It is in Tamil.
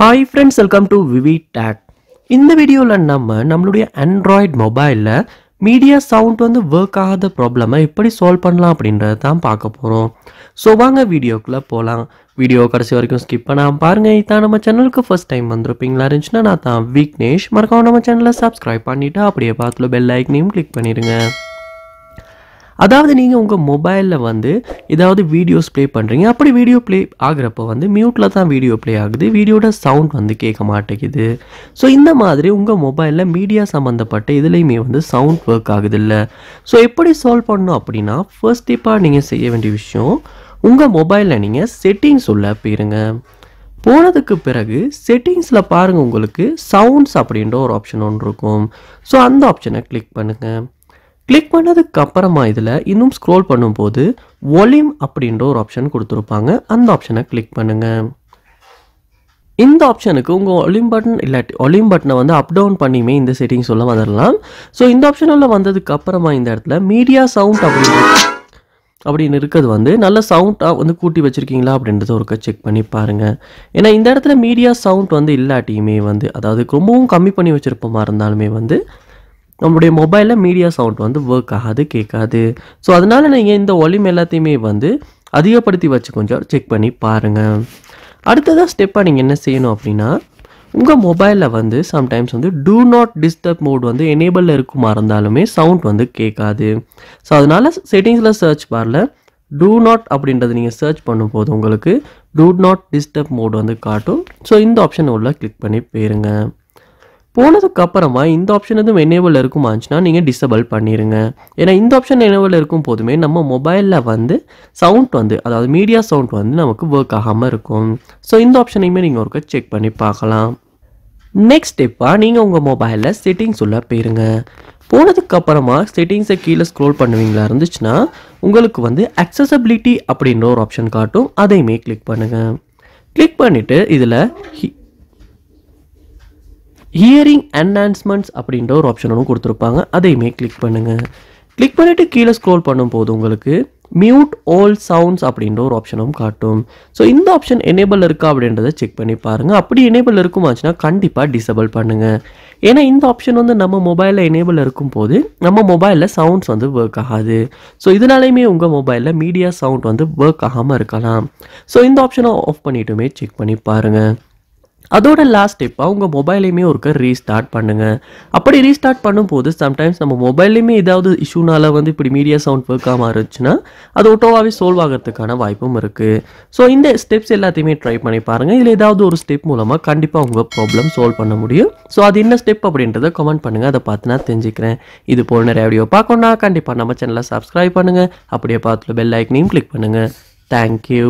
hi friends welcome to VV tech இந்த வீடியோவில் நம்ம நம்மளுடைய ஆண்ட்ராய்ட் மொபைலில் மீடியா சவுண்ட் வந்து ஒர்க் ஆகாத ப்ராப்ளமை எப்படி சால்வ் பண்ணலாம் அப்படின்றத தான் பார்க்க போகிறோம் ஸோ வாங்க வீடியோக்குள்ளே போகலாம் வீடியோ கடைசி வரைக்கும் ஸ்கிப் பண்ணாமல் பாருங்கள் இதான் நம்ம சேனலுக்கு ஃபஸ்ட் டைம் வந்திருப்பீங்களா இருந்துச்சுன்னா நான் தான் விக்னேஷ் மறக்காம நம்ம சேனலை சப்ஸ்கிரைப் பண்ணிவிட்டு அப்படியே பார்த்துல பெல் ஐக்கனையும் கிளிக் பண்ணிடுங்க அதாவது நீங்கள் உங்கள் மொபைலில் வந்து ஏதாவது வீடியோஸ் ப்ளே பண்ணுறீங்க அப்படி வீடியோ ப்ளே ஆகுறப்போ வந்து மியூட்டில் தான் வீடியோ ப்ளே ஆகுது வீடியோட சவுண்ட் வந்து கேட்க மாட்டேங்குது ஸோ இந்த மாதிரி உங்கள் மொபைலில் மீடியா சம்மந்தப்பட்ட இதுலேயுமே வந்து சவுண்ட் ஒர்க் ஆகுது இல்லை ஸோ எப்படி சால்வ் பண்ணணும் அப்படின்னா ஃபர்ஸ்ட் டிப்பாக நீங்கள் செய்ய வேண்டிய விஷயம் உங்கள் மொபைலில் நீங்கள் செட்டிங்ஸ் உள்ள போயிருங்க போனதுக்கு பிறகு செட்டிங்ஸில் பாருங்கள் உங்களுக்கு சவுண்ட்ஸ் அப்படின்ற ஒரு ஆப்ஷன் ஒன்று இருக்கும் ஸோ அந்த ஆப்ஷனை கிளிக் பண்ணுங்கள் கிளிக் பண்ணதுக்கு அப்புறமா இதில் இன்னும் ஸ்க்ரோல் பண்ணும்போது ஒலிம் அப்படின்ற ஒரு ஆப்ஷன் கொடுத்துருப்பாங்க அந்த ஆப்ஷனை கிளிக் பண்ணுங்கள் இந்த ஆப்ஷனுக்கு உங்கள் ஒலிம் பட்டன் இல்லாட்டி ஒலிம் பட்டனை வந்து அப் டவுன் பண்ணியுமே இந்த செட்டிங்ஸ் உள்ள வந்துடலாம் ஸோ இந்த ஆப்ஷனில் வந்ததுக்கு அப்புறமா இந்த இடத்துல மீடியா சவுண்ட் அப்படின்னு அப்படின்னு இருக்கிறது வந்து நல்ல சவுண்டாக வந்து கூட்டி வச்சுருக்கீங்களா அப்படின்றத ஒருக்க செக் பண்ணி பாருங்கள் ஏன்னா இந்த இடத்துல மீடியா சவுண்ட் வந்து இல்லாட்டியுமே வந்து அதாவது ரொம்பவும் கம்மி பண்ணி வச்சுருப்போமா இருந்தாலுமே வந்து நம்மளுடைய மொபைலில் மீடியா சவுண்ட் வந்து ஒர்க் ஆகாது கேட்காது ஸோ அதனால் நீங்கள் இந்த ஒலிம் எல்லாத்தையுமே வந்து அதிகப்படுத்தி வச்சு கொஞ்சம் செக் பண்ணி பாருங்கள் அடுத்ததாக ஸ்டெப்பாக நீங்கள் என்ன செய்யணும் அப்படின்னா உங்கள் மொபைலில் வந்து சம்டைம்ஸ் வந்து டூ நாட் டிஸ்டர்ப் மோட் வந்து எனேபிளில் இருக்குமா இருந்தாலுமே சவுண்ட் வந்து கேட்காது ஸோ அதனால் செட்டிங்ஸில் சர்ச் பாரில் டூ நாட் அப்படின்றத நீங்கள் சர்ச் பண்ணும்போது உங்களுக்கு டூ நாட் டிஸ்டர்ப் மோட் வந்து காட்டும் ஸோ இந்த ஆப்ஷன் உள்ள கிளிக் பண்ணி போயிருங்க போனதுக்கு அப்புறமா இந்த ஆப்ஷன் எதுவும் எனேபிள் இருக்குமாச்சுன்னா நீங்கள் டிசபிள் பண்ணிடுங்க ஏன்னா இந்த ஆப்ஷன் எனேபிள் இருக்கும் போதுமே நம்ம மொபைலில் வந்து சவுண்ட் வந்து அதாவது மீடியா சவுண்ட் வந்து நமக்கு ஒர்க் ஆகாமல் இருக்கும் ஸோ இந்த ஆப்ஷனையுமே நீங்கள் ஒருக்க செக் பண்ணி பார்க்கலாம் நெக்ஸ்ட் ஸ்டெப்பாக நீங்கள் உங்கள் மொபைலில் செட்டிங்ஸ் உள்ள போயிருங்க போனதுக்கப்புறமா செட்டிங்ஸை கீழே ஸ்க்ரோல் பண்ணுவீங்களா இருந்துச்சுன்னா உங்களுக்கு வந்து அக்சசபிலிட்டி அப்படின்ற ஒரு ஆப்ஷன் காட்டும் அதையுமே கிளிக் பண்ணுங்கள் கிளிக் பண்ணிவிட்டு இதில் ஹியரிங் என்ஹான்ஸ்மெண்ட்ஸ் அப்படின்ற ஒரு ஆப்ஷன் ஒன்று கொடுத்துருப்பாங்க அதையுமே கிளிக் பண்ணுங்கள் கிளிக் பண்ணிவிட்டு கீழே ஸ்க்ரோல் பண்ணும்போது உங்களுக்கு மியூட் ஆல் சவுண்ட்ஸ் அப்படின்ற ஒரு ஆப்ஷனும் காட்டும் ஸோ இந்த ஆப்ஷன் எனேபிள் இருக்கா அப்படின்றத செக் பண்ணி பாருங்கள் அப்படி எனேபிள் இருக்குமாச்சுன்னா கண்டிப்பாக டிசபிள் பண்ணுங்கள் ஏன்னா இந்த ஆப்ஷன் வந்து நம்ம மொபைலில் எனேபிள் இருக்கும் போது நம்ம மொபைலில் சவுண்ட்ஸ் வந்து ஒர்க் ஆகாது ஸோ இதனாலையுமே உங்கள் மொபைலில் மீடியா சவுண்ட் வந்து ஒர்க் ஆகாமல் இருக்கலாம் ஸோ இந்த ஆப்ஷனை ஆஃப் பண்ணிவிட்டுமே செக் பண்ணி பாருங்கள் அதோட லாஸ்ட் ஸ்டெப் அவங்க மொபைலையுமே ஒருக்க ரீஸ்டார்ட் பண்ணுங்கள் அப்படி ரீஸ்டார்ட் பண்ணும்போது சம்டைம்ஸ் நம்ம மொபைல்லையுமே ஏதாவது இஷ்யூனால வந்து இப்படி மீடியா சவுண்ட் ஒர்க் ஆகாமல் அது ஒட்டோவாகவே சோல்வ் ஆகிறதுக்கான வாய்ப்பும் இருக்குது ஸோ இந்த ஸ்டெப்ஸ் எல்லாத்தையுமே ட்ரை பண்ணி பாருங்கள் இதில் ஏதாவது ஒரு ஸ்டெப் மூலமாக கண்டிப்பாக உங்கள் ப்ராப்ளம் சால்வ் பண்ண முடியும் ஸோ அது என்ன ஸ்டெப் அப்படின்றத கமெண்ட் பண்ணுங்கள் அதை பார்த்து நான் தெரிஞ்சுக்கிறேன் இது போல் நிறைய வீடியோ பார்க்கணுன்னா கண்டிப்பாக நம்ம சேனலை சப்ஸ்கிரைப் பண்ணுங்கள் அப்படியே பார்த்து பெல் ஐக்கனையும் கிளிக் பண்ணுங்கள் தேங்க்யூ